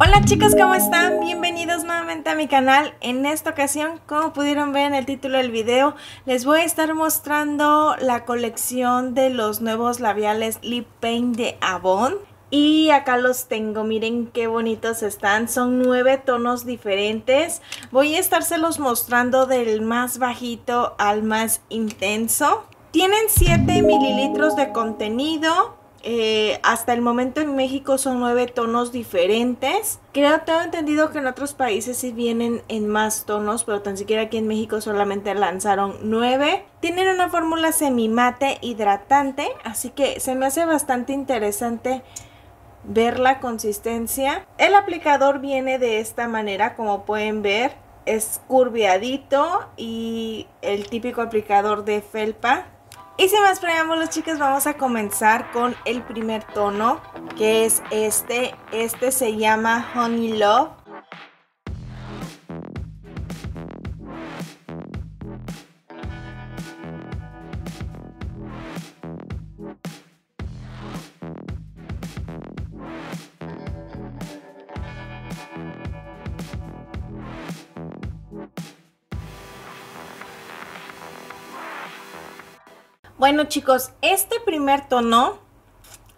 Hola chicos, ¿cómo están? Bienvenidos nuevamente a mi canal. En esta ocasión, como pudieron ver en el título del video, les voy a estar mostrando la colección de los nuevos labiales Lip Paint de Avon. Y acá los tengo, miren qué bonitos están, son nueve tonos diferentes. Voy a estárselos mostrando del más bajito al más intenso. Tienen 7 mililitros de contenido, eh, hasta el momento en México son nueve tonos diferentes. Creo, que tengo entendido que en otros países sí vienen en más tonos, pero tan siquiera aquí en México solamente lanzaron nueve. Tienen una fórmula semimate hidratante, así que se me hace bastante interesante ver la consistencia. El aplicador viene de esta manera, como pueden ver. Es curviadito y el típico aplicador de felpa y sin más los chicas, vamos a comenzar con el primer tono, que es este. Este se llama Honey Love. Bueno chicos, este primer tono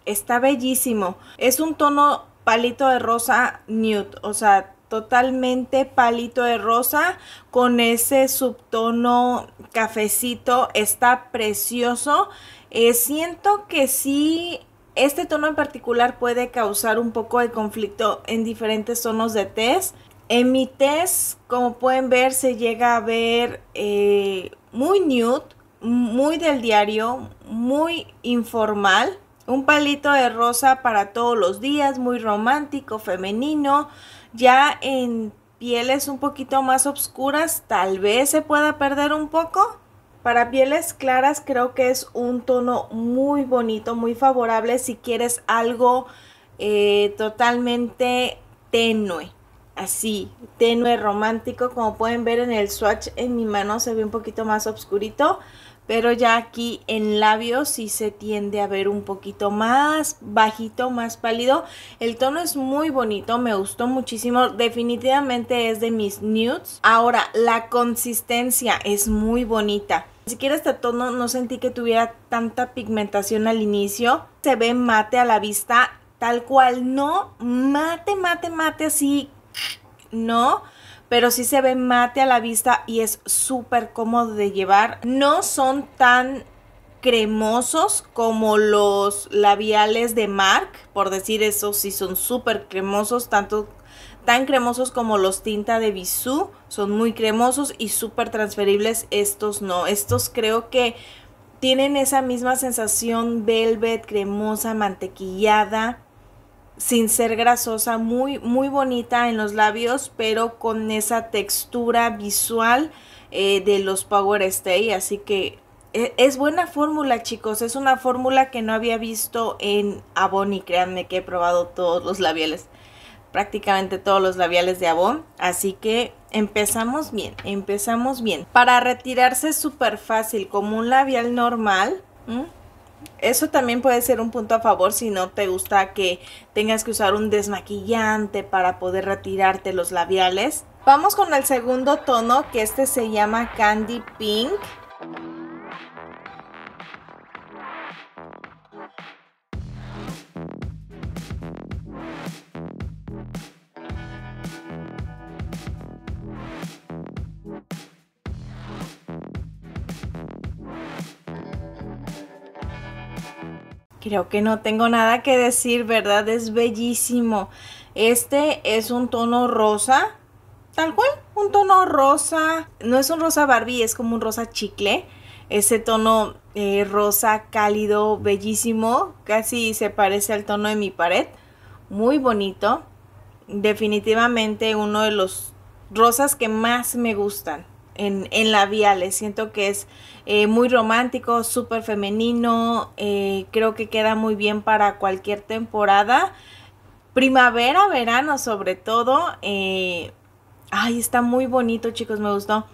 está bellísimo. Es un tono palito de rosa nude, o sea, totalmente palito de rosa con ese subtono cafecito. Está precioso. Eh, siento que sí este tono en particular puede causar un poco de conflicto en diferentes tonos de test. En mi test, como pueden ver, se llega a ver eh, muy nude, muy del diario, muy informal. Un palito de rosa para todos los días, muy romántico, femenino. Ya en pieles un poquito más oscuras, tal vez se pueda perder un poco. Para pieles claras creo que es un tono muy bonito, muy favorable si quieres algo eh, totalmente tenue. Así, tenue, romántico, como pueden ver en el swatch en mi mano se ve un poquito más oscurito pero ya aquí en labios sí se tiende a ver un poquito más bajito, más pálido. El tono es muy bonito, me gustó muchísimo, definitivamente es de mis nudes. Ahora, la consistencia es muy bonita. Ni siquiera este tono no sentí que tuviera tanta pigmentación al inicio. Se ve mate a la vista, tal cual, no mate, mate, mate así, no pero sí se ve mate a la vista y es súper cómodo de llevar. No son tan cremosos como los labiales de Marc. por decir eso, sí son súper cremosos, tanto tan cremosos como los tinta de Bisú, son muy cremosos y súper transferibles, estos no, estos creo que tienen esa misma sensación velvet, cremosa, mantequillada, sin ser grasosa, muy, muy bonita en los labios, pero con esa textura visual eh, de los Power Stay. Así que e, es buena fórmula, chicos. Es una fórmula que no había visto en Avon y créanme que he probado todos los labiales, prácticamente todos los labiales de Avon. Así que empezamos bien, empezamos bien. Para retirarse es súper fácil, como un labial normal eso también puede ser un punto a favor si no te gusta que tengas que usar un desmaquillante para poder retirarte los labiales. Vamos con el segundo tono, que este se llama Candy Pink. Creo que no tengo nada que decir, ¿verdad? Es bellísimo. Este es un tono rosa, tal cual, un tono rosa. No es un rosa Barbie, es como un rosa chicle. Ese tono eh, rosa cálido, bellísimo, casi se parece al tono de mi pared. Muy bonito. Definitivamente uno de los rosas que más me gustan en, en vía. le Siento que es eh, muy romántico, súper femenino, eh, creo que queda muy bien para cualquier temporada. Primavera, verano sobre todo. Eh, ay, está muy bonito chicos, me gustó.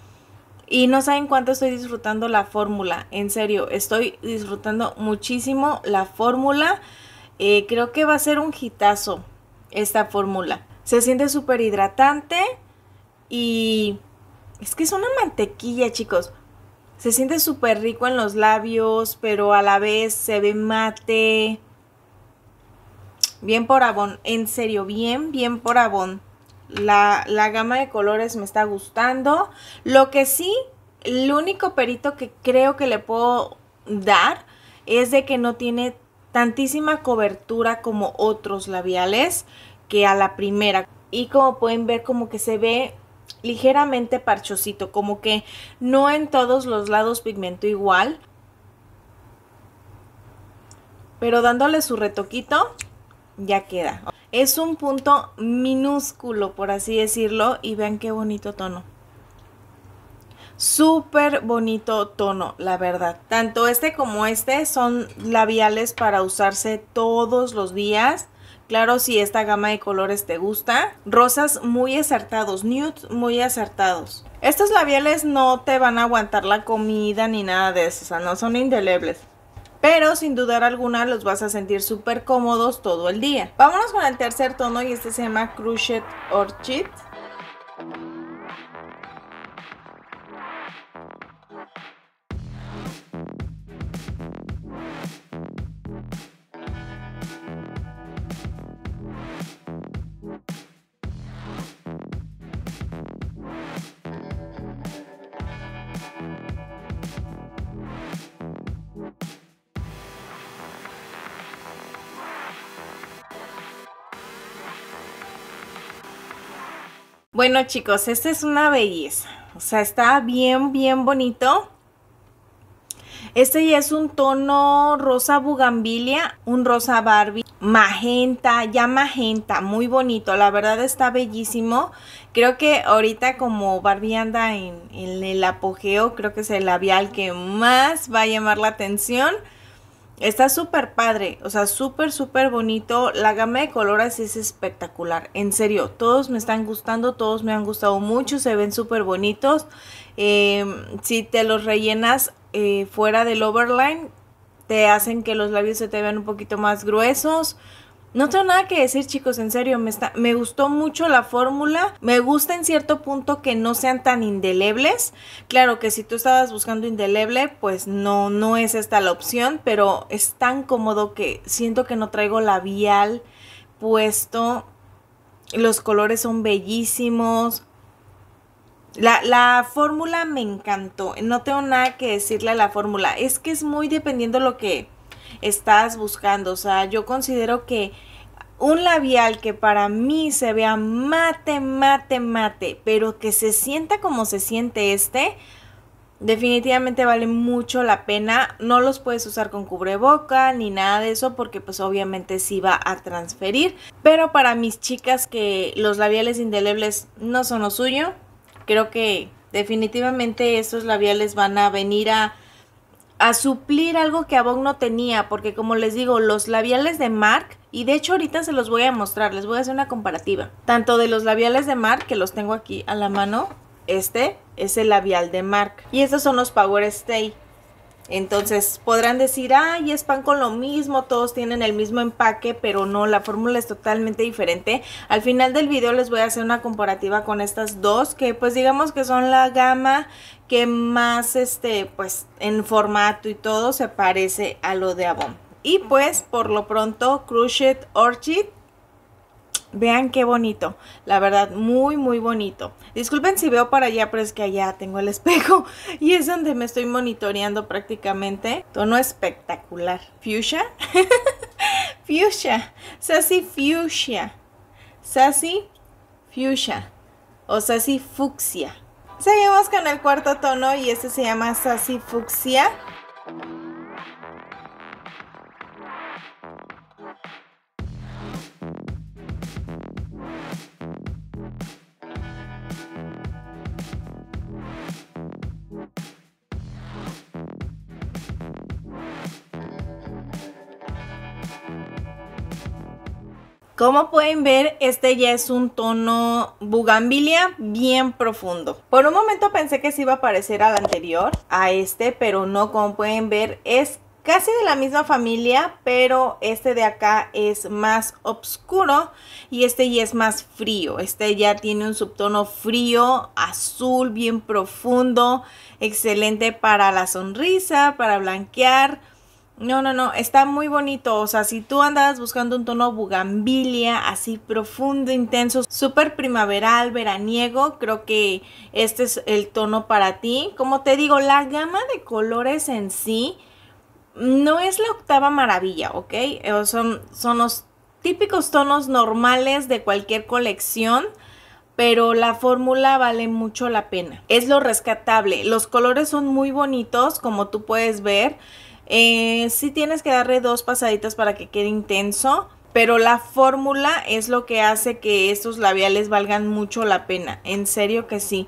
Y no saben cuánto estoy disfrutando la fórmula, en serio, estoy disfrutando muchísimo la fórmula. creo que va a ser un hitazo esta fórmula. Se siente súper hidratante y es que es una mantequilla, chicos. Se siente súper rico en los labios, pero a la vez se ve mate. Bien por abón, en serio, bien, bien por abón. La, la gama de colores me está gustando. Lo que sí, el único perito que creo que le puedo dar es de que no tiene tantísima cobertura como otros labiales que a la primera. Y como pueden ver, como que se ve ligeramente parchosito, como que no en todos los lados pigmento igual. Pero dándole su retoquito, ya queda. Es un punto minúsculo, por así decirlo, y vean qué bonito tono. Súper bonito tono, la verdad. Tanto este como este son labiales para usarse todos los días Claro, si esta gama de colores te gusta. Rosas muy acertados, nudes muy acertados. Estos labiales no te van a aguantar la comida ni nada de eso, o sea, no son indelebles pero sin dudar alguna los vas a sentir súper cómodos todo el día. Vámonos con el tercer tono y este se llama Crushed Orchid. Bueno chicos, esta es una belleza. O sea, está bien, bien bonito. Este ya es un tono rosa bugambilia, un rosa Barbie, magenta, ya magenta, muy bonito. La verdad está bellísimo. Creo que ahorita como Barbie anda en, en el apogeo, creo que es el labial que más va a llamar la atención. Está súper padre, o sea, súper, súper bonito. La gama de colores es espectacular, en serio. Todos me están gustando, todos me han gustado mucho, se ven súper bonitos. Em, si te los rellenas eh, fuera del overline, te hacen que los labios se te vean un poquito más gruesos. No tengo nada que decir, chicos, en serio, me, gustó mucho la fórmula. Me gusta en cierto punto que no sean tan indelebles. Claro que si tú estabas buscando indeleble, pues no, no es esta la opción, pero es tan cómodo que siento que no traigo labial puesto. Los colores son bellísimos. La, la fórmula me encantó. No tengo nada que decirle a la fórmula. Es que es muy dependiendo lo que estás buscando. O sea, yo considero que un labial que para mí se vea mate, mate, mate, pero que se sienta como se siente este, definitivamente vale mucho la pena. No los puedes usar con cubreboca ni nada de eso porque pues obviamente sí va a transferir. Pero para mis chicas que los labiales indelebles no son lo suyo, creo que definitivamente estos labiales van a venir a a suplir algo que Avon no tenía, porque como les digo, los labiales de Mark. y de hecho ahorita se los voy a mostrar, les voy a hacer una comparativa, tanto de los labiales de Mark, que los tengo aquí a la mano, este es el labial de mark y estos son los Power Stay, entonces podrán decir, ay, es pan con lo mismo, todos tienen el mismo empaque, pero no, la fórmula es totalmente diferente. Al final del video les voy a hacer una comparativa con estas dos, que pues digamos que son la gama que más, este, pues en formato y todo se parece a lo de Avon. Y pues por lo pronto, Crushed Orchid Vean qué bonito, la verdad, muy, muy bonito. Disculpen si veo para allá, pero es que allá tengo el espejo y es donde me estoy monitoreando prácticamente. Tono espectacular. ¿Fuchsia? fuchsia. Sassy fuchsia. Sassy fuchsia. O sassy fucsia. Seguimos con el cuarto tono y este se llama sassy fucsia. Como pueden ver, este ya es un tono bugambilia bien profundo. Por un momento pensé que se iba a parecer al anterior, a este, pero no, como pueden ver, es casi de la misma familia, pero este de acá es más oscuro y este ya es más frío. Este ya tiene un subtono frío, azul, bien profundo, excelente para la sonrisa, para blanquear no, no, no, está muy bonito. O sea, si tú andabas buscando un tono bugambilia, así profundo, intenso, súper primaveral, veraniego, creo que este es el tono para ti. Como te digo, la gama de colores en sí no es la octava maravilla, ¿ok? Son, son los típicos tonos normales de cualquier colección pero la fórmula vale mucho la pena. Es lo rescatable. Los colores son muy bonitos, como tú puedes ver. Eh, sí tienes que darle dos pasaditas para que quede intenso, pero la fórmula es lo que hace que estos labiales valgan mucho la pena. En serio que sí.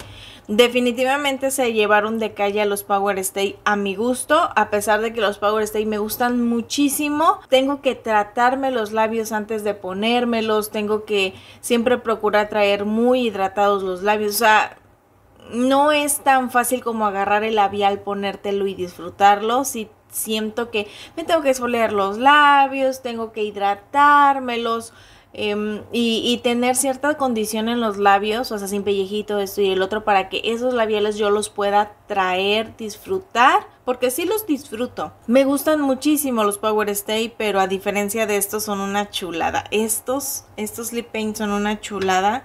Definitivamente se llevaron de calle a los Power Stay a mi gusto, a pesar de que los Power Stay me gustan muchísimo. Tengo que tratarme los labios antes de ponérmelos, tengo que siempre procurar traer muy hidratados los labios. O sea, no es tan fácil como agarrar el labial, ponértelo y disfrutarlo. Si siento que me tengo que exfoliar los labios, tengo que hidratármelos em, y, y, tener cierta condición en los labios, o sea, sin pellejito, esto y el otro, para que esos labiales yo los pueda traer, disfrutar, porque sí los disfruto. Me gustan muchísimo los Power Stay, pero a diferencia de estos son una chulada. Estos, estos lip paints son una chulada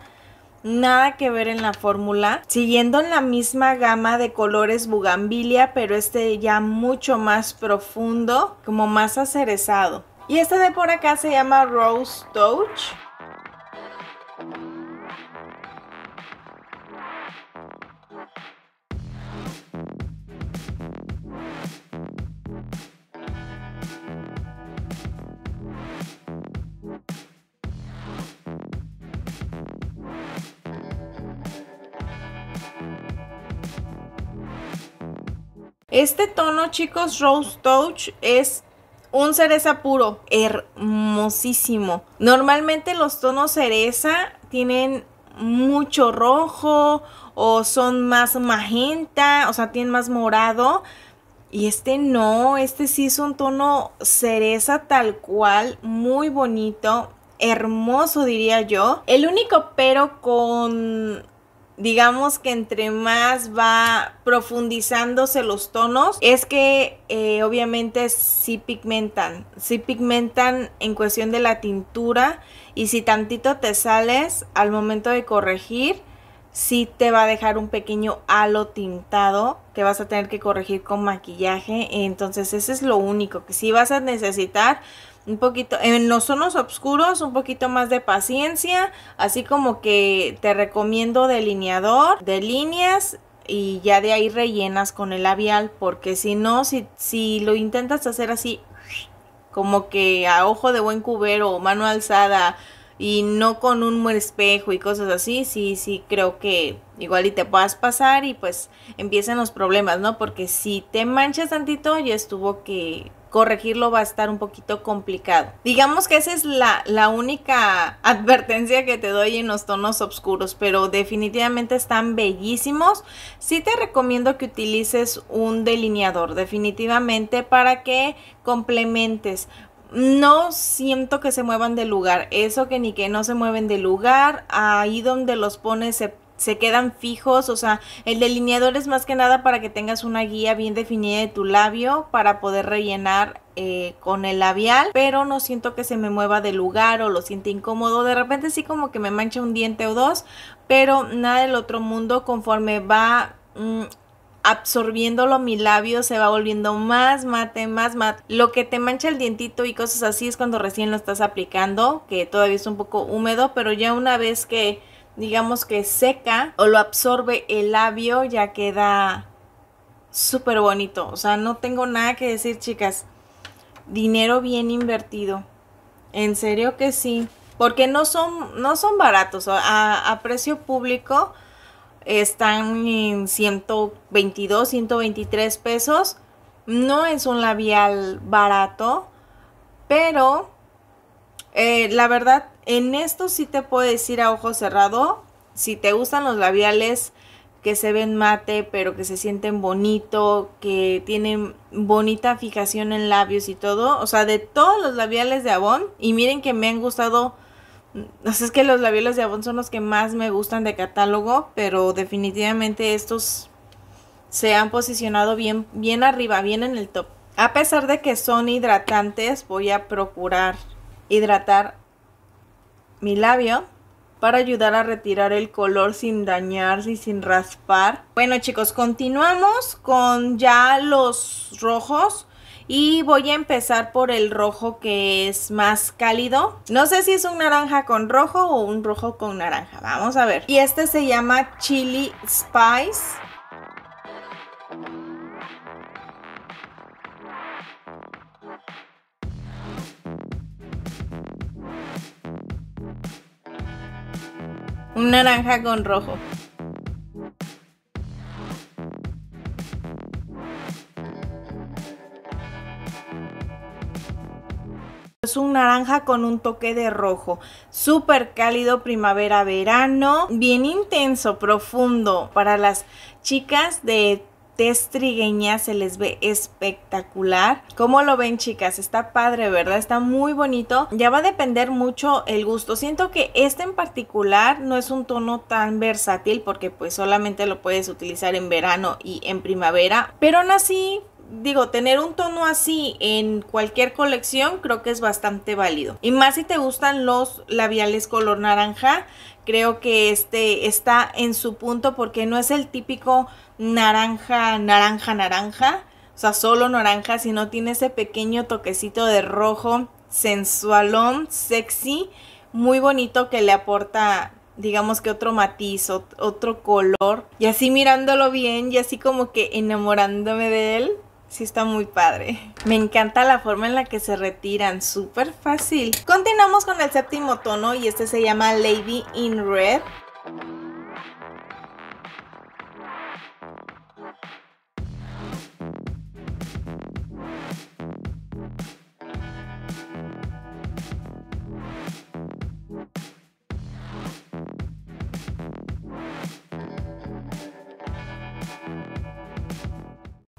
nada que ver en la fórmula. Siguiendo en la misma gama de colores bugambilia, pero este ya mucho más profundo, como más acerezado. Y este de por acá se llama Rose Touch. Este tono, chicos, Rose Touch es un cereza puro, hermosísimo. Normalmente los tonos cereza tienen mucho rojo o son más magenta, o sea, tienen más morado. Y este no, este sí es un tono cereza tal cual, muy bonito, hermoso diría yo. El único pero con digamos que entre más va profundizándose los tonos, es que eh, obviamente sí pigmentan, sí pigmentan en cuestión de la tintura y si tantito te sales al momento de corregir, sí te va a dejar un pequeño halo tintado que vas a tener que corregir con maquillaje, entonces ese es lo único que sí vas a necesitar un poquito, en los tonos oscuros, un poquito más de paciencia, así como que te recomiendo delineador de líneas y ya de ahí rellenas con el labial, porque si no, si, si lo intentas hacer así, como que a ojo de buen cubero o mano alzada y no con un buen espejo y cosas así, sí, sí, creo que igual y te puedas pasar y pues empiezan los problemas, ¿no? Porque si te manchas tantito, ya estuvo que corregirlo va a estar un poquito complicado. Digamos que esa es la, la única advertencia que te doy en los tonos oscuros, pero definitivamente están bellísimos. Sí te recomiendo que utilices un delineador, definitivamente, para que complementes no siento que se muevan de lugar. Eso que ni que no se mueven de lugar. Ahí donde los pones se se quedan fijos, o sea, el delineador es más que nada para que tengas una guía bien definida de tu labio para poder rellenar eh, con el labial, pero no siento que se me mueva de lugar o lo siente incómodo, de repente sí como que me mancha un diente o dos, pero nada del otro mundo conforme va... Mm, absorbiéndolo mi labio se va volviendo más mate, más mate. Lo que te mancha el dientito y cosas así es cuando recién lo estás aplicando, que todavía es un poco húmedo, pero ya una vez que digamos que seca o lo absorbe el labio, ya queda súper bonito. O sea, no tengo nada que decir, chicas. Dinero bien invertido. En serio que sí. Porque no son, no son baratos. A, precio público están en 122, 123 pesos. No es un labial barato, pero eh, la verdad en esto sí te puedo decir a ojo cerrado, si te gustan los labiales que se ven mate, pero que se sienten bonito, que tienen bonita fijación en labios y todo, o sea, de todos los labiales de Avon, y miren que me han gustado, no mm, sé, es que los labiales de Avon son los que más me gustan de catálogo, pero definitivamente estos se han posicionado bien, bien arriba, bien en el top. A pesar de que son hidratantes, voy a procurar hidratar mi labio para ayudar a retirar el color sin dañarse y sin raspar. Bueno chicos, continuamos con ya los rojos. Y voy a empezar por el rojo que es más cálido. No sé si es un naranja con rojo o un rojo con naranja. Vamos a ver. Y este se llama Chili Spice. Un naranja con rojo. Es un naranja con un toque de rojo, súper cálido primavera-verano, bien intenso, profundo para las chicas de testrigueña, se les ve espectacular. ¿Cómo lo ven chicas? Está padre, ¿verdad? Está muy bonito. Ya va a depender mucho el gusto. Siento que este en particular no es un tono tan versátil porque pues solamente lo puedes utilizar en verano y en primavera. Pero aún así digo, tener un tono así en cualquier colección creo que es bastante válido. Y más si te gustan los labiales color naranja, creo que este está en su punto porque no es el típico naranja, naranja, naranja. O sea, solo naranja, si no tiene ese pequeño toquecito de rojo, sensualón, sexy, muy bonito que le aporta, digamos que otro matiz, otro color. Y así mirándolo bien y así como que enamorándome de él, sí está muy padre. Me encanta la forma en la que se retiran, súper fácil. Continuamos con el séptimo tono y este se llama Lady in Red.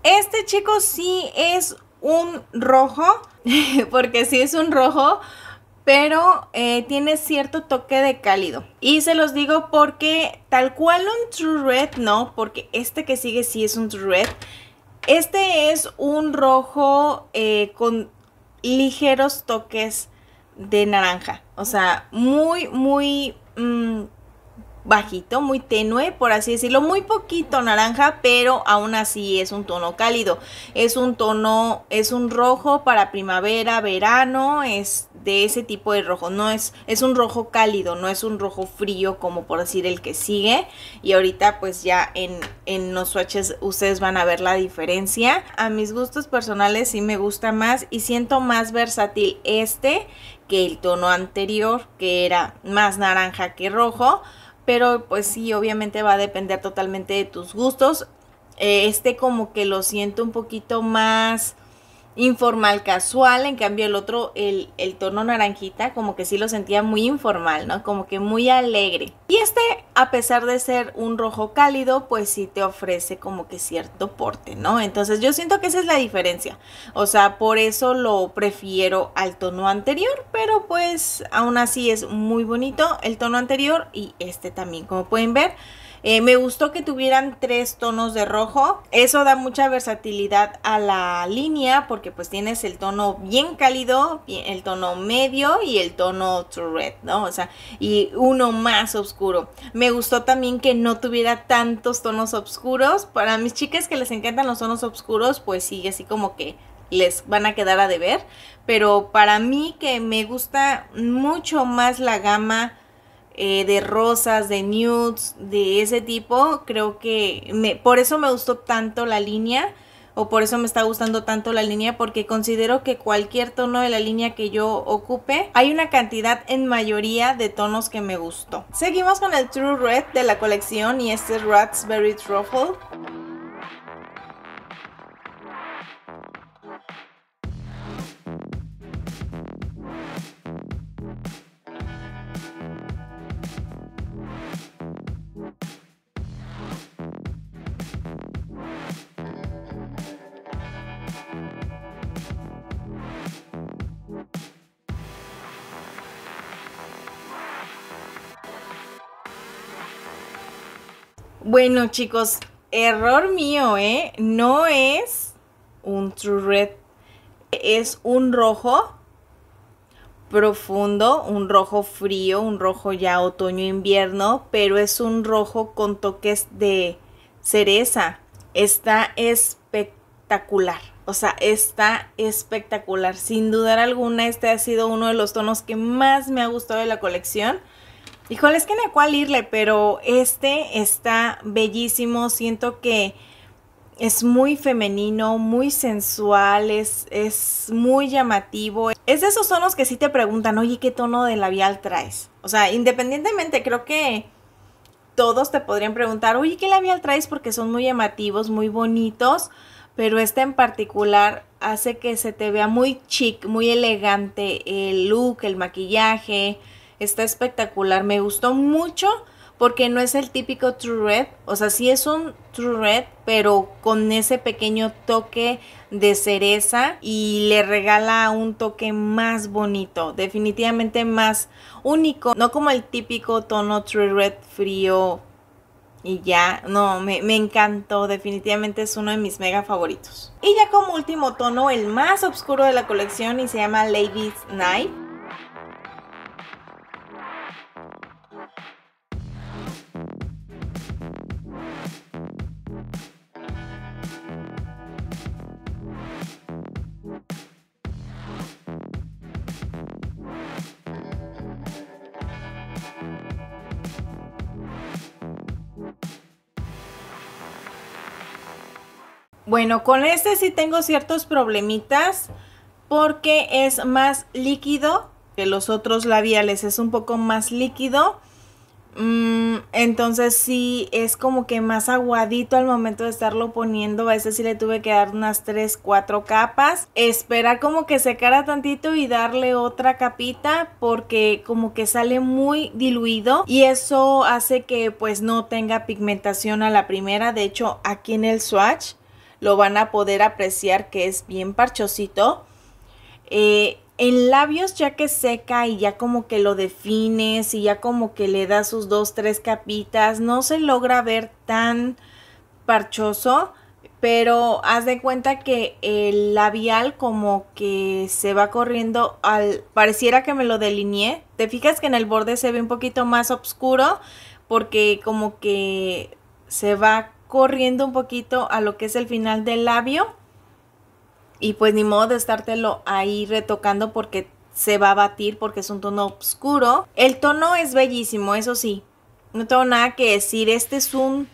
Este chico sí es un rojo, porque sí es un rojo, pero eh, tiene cierto toque de cálido. Y se los digo porque tal cual un True Red, no, porque este que sigue sí es un True Red. Este es un rojo eh, con ligeros toques de naranja. O sea, muy, muy... Mm, bajito, muy tenue, por así decirlo, muy poquito naranja, pero aún así es un tono cálido. Es un tono, es un rojo para primavera, verano, es de ese tipo de rojo. No es, es un rojo cálido, no es un rojo frío como por decir el que sigue. Y ahorita pues ya en, en los swatches ustedes van a ver la diferencia. A mis gustos personales sí me gusta más y siento más versátil este que el tono anterior que era más naranja que rojo pero pues sí, obviamente va a depender totalmente de tus gustos. Eh, este como que lo siento un poquito más informal casual, en cambio el otro, el, tono naranjita, como que sí lo sentía muy informal, ¿no? Como que muy alegre. Y este, a pesar de ser un rojo cálido, pues sí te ofrece como que cierto porte, ¿no? Entonces yo siento que esa es la diferencia. O sea, por eso lo prefiero al tono anterior, pero pues aún así es muy bonito el tono anterior y este también, como pueden ver. Eh, me gustó que tuvieran tres tonos de rojo. Eso da mucha versatilidad a la línea porque pues tienes el tono bien cálido, el tono medio y el tono true red, ¿no? O sea, y uno más oscuro. Me gustó también que no tuviera tantos tonos oscuros. Para mis chicas que les encantan los tonos oscuros, pues sí, así como que les van a quedar a deber. Pero para mí que me gusta mucho más la gama eh, de rosas, de nudes, de ese tipo. Creo que por eso me gustó tanto la línea o por eso me está gustando tanto la línea porque considero que cualquier tono de la línea que yo ocupe hay una cantidad en mayoría de tonos que me gustó. Seguimos con el True Red de la colección y este es Raspberry Truffle. Bueno, chicos, error mío, ¿eh? No es un true red. Es un rojo profundo, un rojo frío, un rojo ya otoño-invierno, pero es un rojo con toques de cereza. Está espectacular. O sea, está espectacular. Sin dudar alguna, este ha sido uno de los tonos que más me ha gustado de la colección. Híjole, es que en cual irle, pero este está bellísimo. Siento que es muy femenino, muy sensual, es, es muy llamativo. Es de esos tonos que sí te preguntan, oye, ¿qué tono de labial traes? O sea, independientemente, creo que todos te podrían preguntar, oye, ¿qué labial traes? Porque son muy llamativos, muy bonitos, pero este en particular hace que se te vea muy chic, muy elegante el look, el maquillaje. Está espectacular, me gustó mucho porque no es el típico True Red, o sea, sí es un True Red, pero con ese pequeño toque de cereza y le regala un toque más bonito, definitivamente más único, no como el típico tono True Red frío y ya, no, me, encantó, definitivamente es uno de mis mega favoritos. Y ya como último tono, el más oscuro de la colección y se llama Ladies Night. Bueno, con este sí tengo ciertos problemitas porque es más líquido que los otros labiales, es un poco más líquido. Mm, entonces sí es como que más aguadito al momento de estarlo poniendo. A este sí le tuve que dar unas 3, 4 capas. Esperar como que secara tantito y darle otra capita porque como que sale muy diluido y eso hace que pues no tenga pigmentación a la primera. De hecho aquí en el swatch lo van a poder apreciar que es bien parchosito. Eh, en labios ya que seca y ya como que lo defines y ya como que le da sus dos, tres capitas, no se logra ver tan parchoso, pero haz de cuenta que el labial como que se va corriendo al, pareciera que me lo delineé, te fijas que en el borde se ve un poquito más oscuro porque como que se va corriendo un poquito a lo que es el final del labio. Y pues ni modo de estártelo ahí retocando porque se va a batir porque es un tono oscuro. El tono es bellísimo, eso sí. No tengo nada que decir. Este es un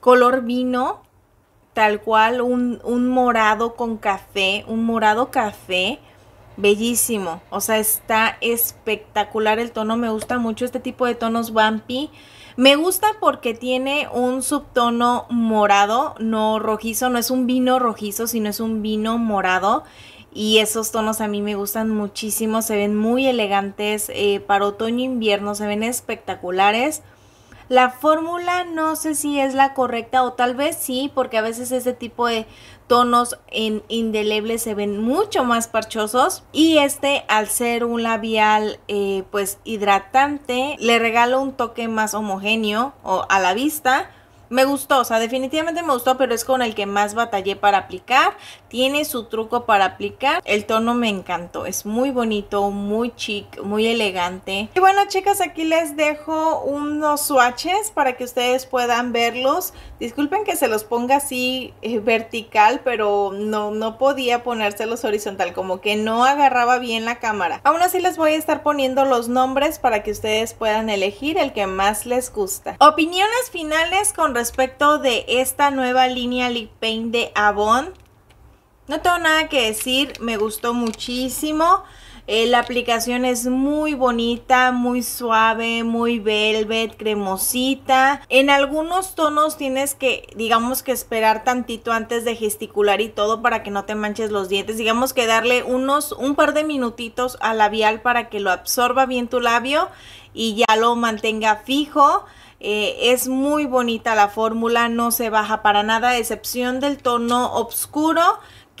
color vino, tal cual, un, morado con café, un morado café. Bellísimo, o sea, está espectacular el tono, me gusta mucho este tipo de tonos vampy me gusta porque tiene un subtono morado, no rojizo, no es un vino rojizo, sino es un vino morado. Y esos tonos a mí me gustan muchísimo, se ven muy elegantes, eh, para otoño-invierno se ven espectaculares. La fórmula no sé si es la correcta o tal vez sí, porque a veces ese tipo de tonos en indelebles se ven mucho más parchosos y este al ser un labial eh, pues hidratante le regala un toque más homogéneo o a la vista me gustó, o sea, definitivamente me gustó, pero es con el que más batallé para aplicar. Tiene su truco para aplicar. El tono me encantó, es muy bonito, muy chic, muy elegante. Y bueno, chicas, aquí les dejo unos swatches para que ustedes puedan verlos. Disculpen que se los ponga así eh, vertical, pero no, no podía ponérselos horizontal, como que no agarraba bien la cámara. Aún así les voy a estar poniendo los nombres para que ustedes puedan elegir el que más les gusta. Opiniones finales con respecto de esta nueva línea Lip Paint de Avon. No tengo nada que decir, me gustó muchísimo. Eh, la aplicación es muy bonita, muy suave, muy velvet, cremosita. En algunos tonos tienes que, digamos que esperar tantito antes de gesticular y todo para que no te manches los dientes. Digamos que darle unos, un par de minutitos al labial para que lo absorba bien tu labio y ya lo mantenga fijo. Eh, es muy bonita la fórmula, no se baja para nada, a excepción del tono oscuro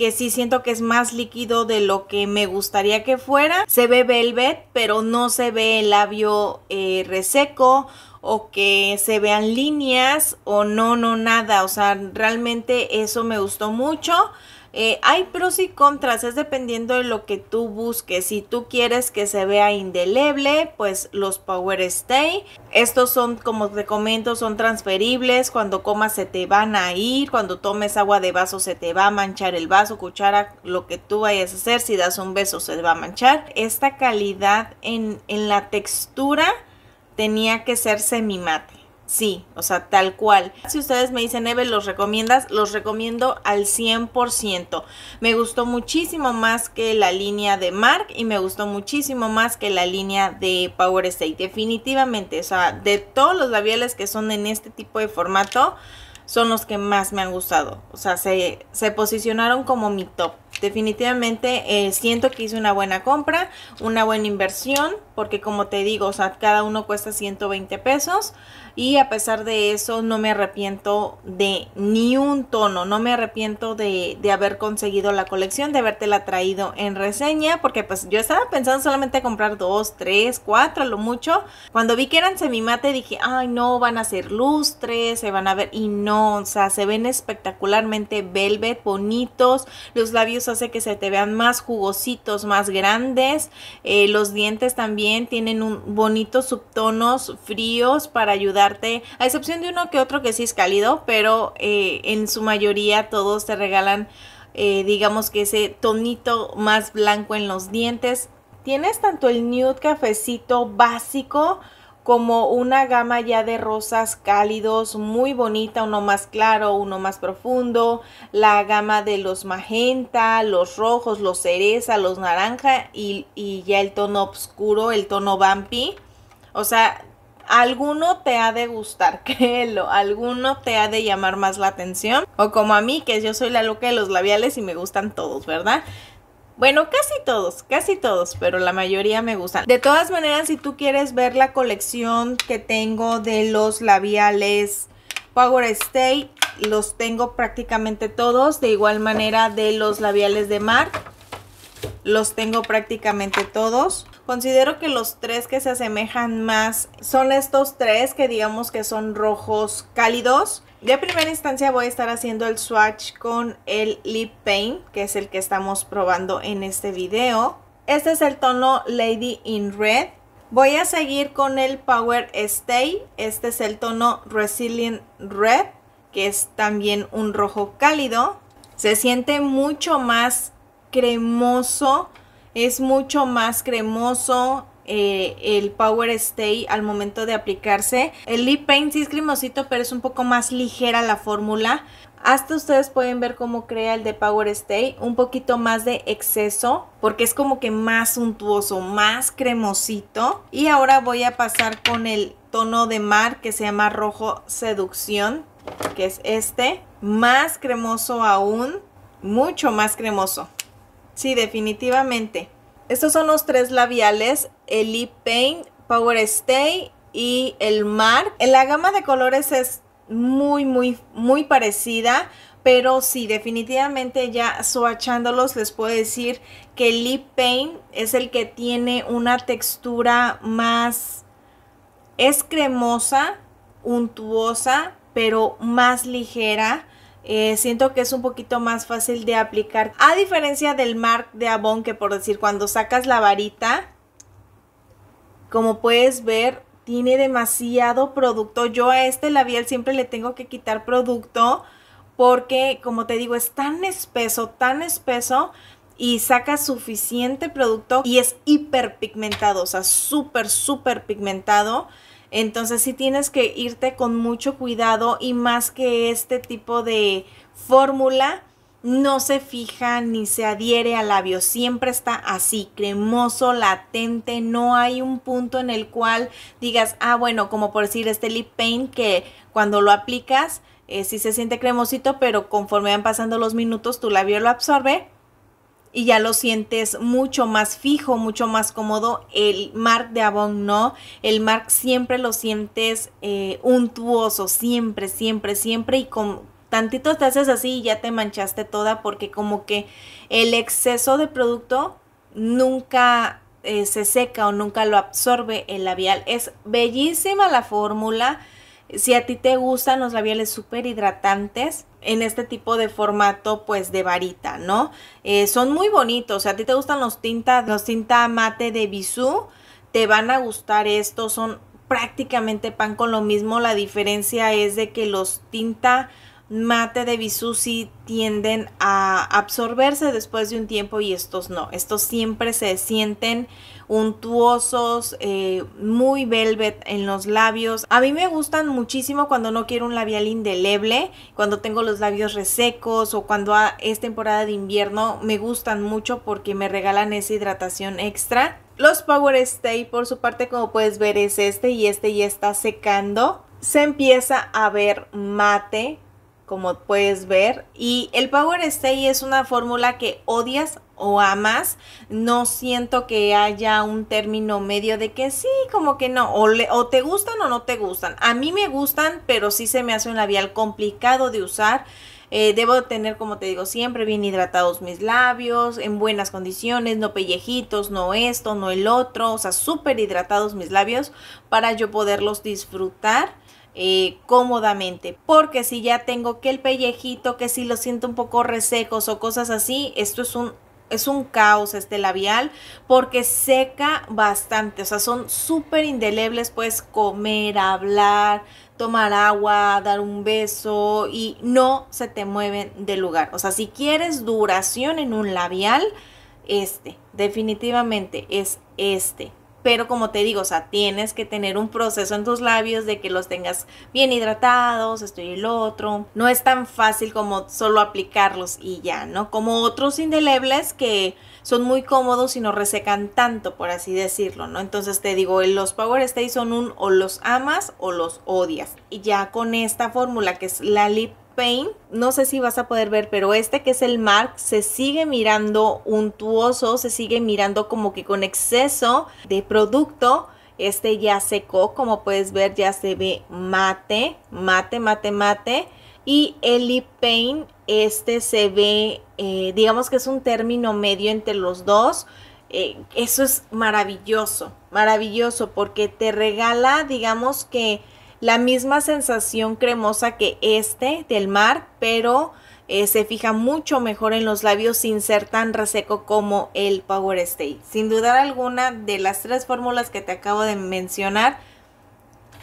que sí siento que es más líquido de lo que me gustaría que fuera. Se ve velvet, pero no se ve el labio eh, reseco o que se vean líneas o no, no, nada. O sea, realmente eso me gustó mucho. Eh, hay pros y contras, es dependiendo de lo que tú busques. Si tú quieres que se vea indeleble, pues los Power Stay. Estos son, como te comento, son transferibles. Cuando comas se te van a ir. Cuando tomes agua de vaso se te va a manchar el vaso, cuchara, lo que tú vayas a hacer. Si das un beso se te va a manchar. Esta calidad en, en la textura tenía que ser semimate. Sí, o sea, tal cual. Si ustedes me dicen, Eve, ¿los recomiendas? Los recomiendo al 100%. Me gustó muchísimo más que la línea de Mark y me gustó muchísimo más que la línea de Power State. Definitivamente, o sea, de todos los labiales que son en este tipo de formato, son los que más me han gustado. O sea, se, se posicionaron como mi top definitivamente eh, siento que hice una buena compra, una buena inversión, porque como te digo, cada uno cuesta 120 pesos y a pesar de eso no me arrepiento de ni un tono, no me arrepiento de, haber conseguido la colección, de habértela traído en reseña, porque pues yo estaba pensando solamente comprar dos, tres, cuatro, lo mucho. Cuando vi que eran semimate dije, ay no, van a ser lustres, se van a ver, y no, o sea, se ven espectacularmente velvet, bonitos, los labios hace que se te vean más jugositos, más grandes. Eh, los dientes también tienen un bonitos subtonos fríos para ayudarte, a excepción de uno que otro que sí es cálido, pero eh, en su mayoría todos te regalan, eh, digamos que ese tonito más blanco en los dientes. Tienes tanto el nude cafecito básico, como una gama ya de rosas cálidos muy bonita, uno más claro, uno más profundo, la gama de los magenta, los rojos, los cereza, los naranja y, ya el tono oscuro, el tono vampi. O sea, alguno te ha de gustar, créelo, alguno te ha de llamar más la atención. O como a mí, que yo soy la loca de los labiales y me gustan todos, ¿verdad? Bueno, casi todos, casi todos, pero la mayoría me gustan. De todas maneras, si tú quieres ver la colección que tengo de los labiales Power State, los tengo prácticamente todos. De igual manera de los labiales de Mar, los tengo prácticamente todos. Considero que los tres que se asemejan más son estos tres que digamos que son rojos cálidos de primera instancia voy a estar haciendo el swatch con el lip paint, que es el que estamos probando en este video. Este es el tono Lady in Red. Voy a seguir con el Power Stay. Este es el tono Resilient Red, que es también un rojo cálido. Se siente mucho más cremoso, es mucho más cremoso, eh, el Power Stay al momento de aplicarse. El lip paint sí es cremosito, pero es un poco más ligera la fórmula. Hasta ustedes pueden ver cómo crea el de Power Stay, un poquito más de exceso, porque es como que más untuoso, más cremosito. Y ahora voy a pasar con el tono de mar que se llama Rojo Seducción, que es este, más cremoso aún, mucho más cremoso. Sí, definitivamente. Estos son los tres labiales el Lip Paint, Power Stay y el En La gama de colores es muy, muy, muy parecida. Pero sí, definitivamente ya swatchándolos les puedo decir que el Lip Paint es el que tiene una textura más... Es cremosa, untuosa, pero más ligera. Eh, siento que es un poquito más fácil de aplicar. A diferencia del Mark de Avon, que por decir, cuando sacas la varita, como puedes ver, tiene demasiado producto. Yo a este labial siempre le tengo que quitar producto porque, como te digo, es tan espeso, tan espeso y saca suficiente producto y es hiperpigmentado, o sea, súper, súper pigmentado. Entonces sí tienes que irte con mucho cuidado y más que este tipo de fórmula no se fija ni se adhiere al labio, siempre está así, cremoso, latente, no hay un punto en el cual digas, ah, bueno, como por decir este lip paint que cuando lo aplicas eh, sí se siente cremosito, pero conforme van pasando los minutos tu labio lo absorbe y ya lo sientes mucho más fijo, mucho más cómodo. El Mark de Avon no, el Mark siempre lo sientes eh, untuoso, siempre, siempre, siempre y con, tantito te haces así y ya te manchaste toda porque como que el exceso de producto nunca eh, se seca o nunca lo absorbe el labial. Es bellísima la fórmula. Si a ti te gustan los labiales súper hidratantes, en este tipo de formato pues de varita, ¿no? Eh, son muy bonitos, Si a ti te gustan los tintas, los tinta mate de bisú, te van a gustar estos, son prácticamente pan con lo mismo, la diferencia es de que los tinta mate de Visusi tienden a absorberse después de un tiempo y estos no. Estos siempre se sienten untuosos, eh, muy velvet en los labios. A mí me gustan muchísimo cuando no quiero un labial indeleble, cuando tengo los labios resecos o cuando es temporada de invierno. Me gustan mucho porque me regalan esa hidratación extra. Los Power Stay por su parte como puedes ver es este y este ya está secando. Se empieza a ver mate como puedes ver. Y el Power Stay es una fórmula que odias o amas. No siento que haya un término medio de que sí, como que no. O, le, o te gustan o no te gustan. A mí me gustan, pero sí se me hace un labial complicado de usar. Eh, debo tener, como te digo, siempre bien hidratados mis labios, en buenas condiciones, no pellejitos, no esto, no el otro, o sea, súper hidratados mis labios para yo poderlos disfrutar eh, cómodamente. Porque si ya tengo que el pellejito, que si lo siento un poco resecos o cosas así, esto es un es un caos este labial porque seca bastante, o sea, son súper indelebles, puedes comer, hablar, tomar agua, dar un beso y no se te mueven de lugar. O sea, si quieres duración en un labial, este, definitivamente es este pero como te digo, o sea, tienes que tener un proceso en tus labios de que los tengas bien hidratados, esto y el otro. No es tan fácil como solo aplicarlos y ya, ¿no? Como otros indelebles que son muy cómodos y no resecan tanto, por así decirlo, ¿no? Entonces te digo, los Power Stay son un o los amas o los odias. Y ya con esta fórmula que es la Lip Pain, no sé si vas a poder ver, pero este que es el marc se sigue mirando untuoso, se sigue mirando como que con exceso de producto. Este ya secó, como puedes ver ya se ve mate, mate, mate, mate. Y el pain, este se ve, eh, digamos que es un término medio entre los dos. Eh, eso es maravilloso, maravilloso, porque te regala, digamos que la misma sensación cremosa que este del mar, pero eh, se fija mucho mejor en los labios sin ser tan reseco como el Power Stay. Sin dudar alguna de las tres fórmulas que te acabo de mencionar,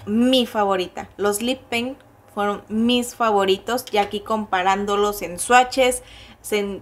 mi favorita. Los lip paint fueron mis favoritos, ya aquí comparándolos en swatches,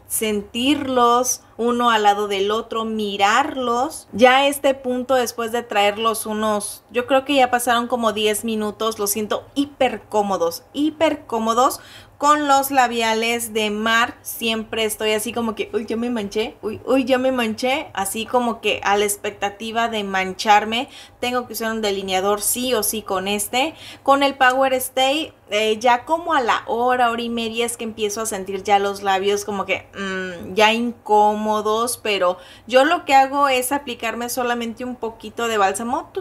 sentirlos uno al lado del otro, mirarlos. Ya a este punto, después de traerlos unos, yo creo que ya pasaron como 10 minutos, los siento hiper cómodos, hiper cómodos, con los labiales de mar siempre estoy así como que, uy, yo me manché, uy, uy, yo me manché, así como que a la expectativa de mancharme, tengo que usar un delineador sí o sí con este. Con el Power Stay, eh, ya como a la hora, hora y media es que empiezo a sentir ya los labios como que mm, ya incómodos, pero yo lo que hago es aplicarme solamente un poquito de bálsamo,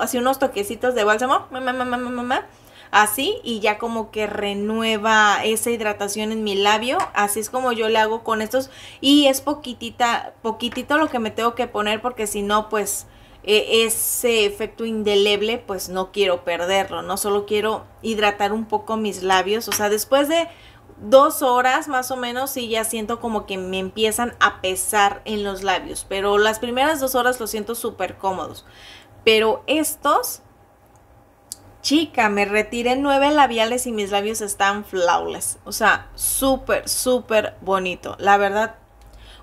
así unos toquecitos de bálsamo, mamá, mamá, mamá, mamá así y ya como que renueva esa hidratación en mi labio. Así es como yo le hago con estos y es poquitita, poquitito lo que me tengo que poner porque si no pues e, ese efecto indeleble pues no quiero perderlo, no solo quiero hidratar un poco mis labios, o sea después de dos horas más o menos sí ya siento como que me empiezan a pesar en los labios, pero las primeras dos horas los siento súper cómodos, pero estos Chica, me retiré nueve labiales y mis labios están flawless. O sea, súper, súper bonito. La verdad,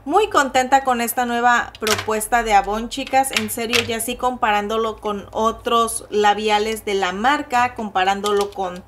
muy contenta con esta nueva propuesta de Avon, chicas. En serio, ya así comparándolo con otros labiales de la marca, comparándolo con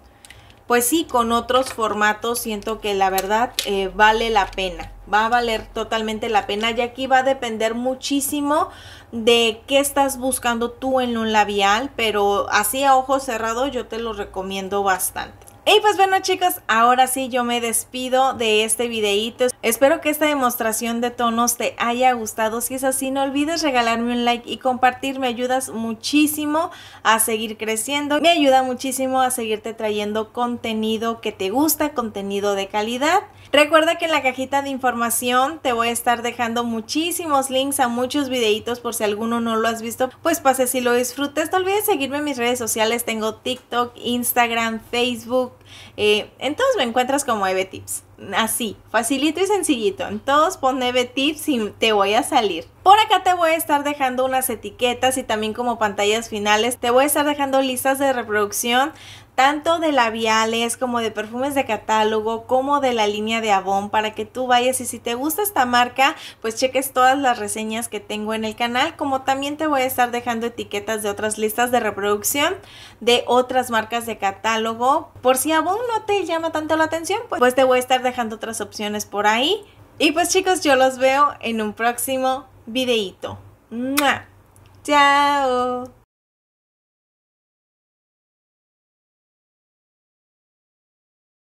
pues sí, con otros formatos siento que la verdad eh, vale la pena. Va a valer totalmente la pena y aquí va a depender muchísimo de qué estás buscando tú en un labial, pero así a ojo cerrado yo te lo recomiendo bastante. Y pues bueno chicos, ahora sí yo me despido de este videito Espero que esta demostración de tonos te haya gustado. Si es así, no olvides regalarme un like y compartir. Me ayudas muchísimo a seguir creciendo. Me ayuda muchísimo a seguirte trayendo contenido que te gusta, contenido de calidad. Recuerda que en la cajita de información te voy a estar dejando muchísimos links a muchos videitos por si alguno no lo has visto, pues pase si lo disfrutes. No olvides seguirme en mis redes sociales, tengo TikTok, Instagram, Facebook, eh, Entonces me encuentras como Eve Tips. Así, facilito y sencillito. En todos pon Eve Tips y te voy a salir. Por acá te voy a estar dejando unas etiquetas y también como pantallas finales. Te voy a estar dejando listas de reproducción tanto de labiales como de perfumes de catálogo, como de la línea de Avon, para que tú vayas y si te gusta esta marca, pues cheques todas las reseñas que tengo en el canal, como también te voy a estar dejando etiquetas de otras listas de reproducción de otras marcas de catálogo. Por si Avon no te llama tanto la atención, pues, pues te voy a estar dejando otras opciones por ahí. Y pues chicos, yo los veo en un próximo videito ¡Chao!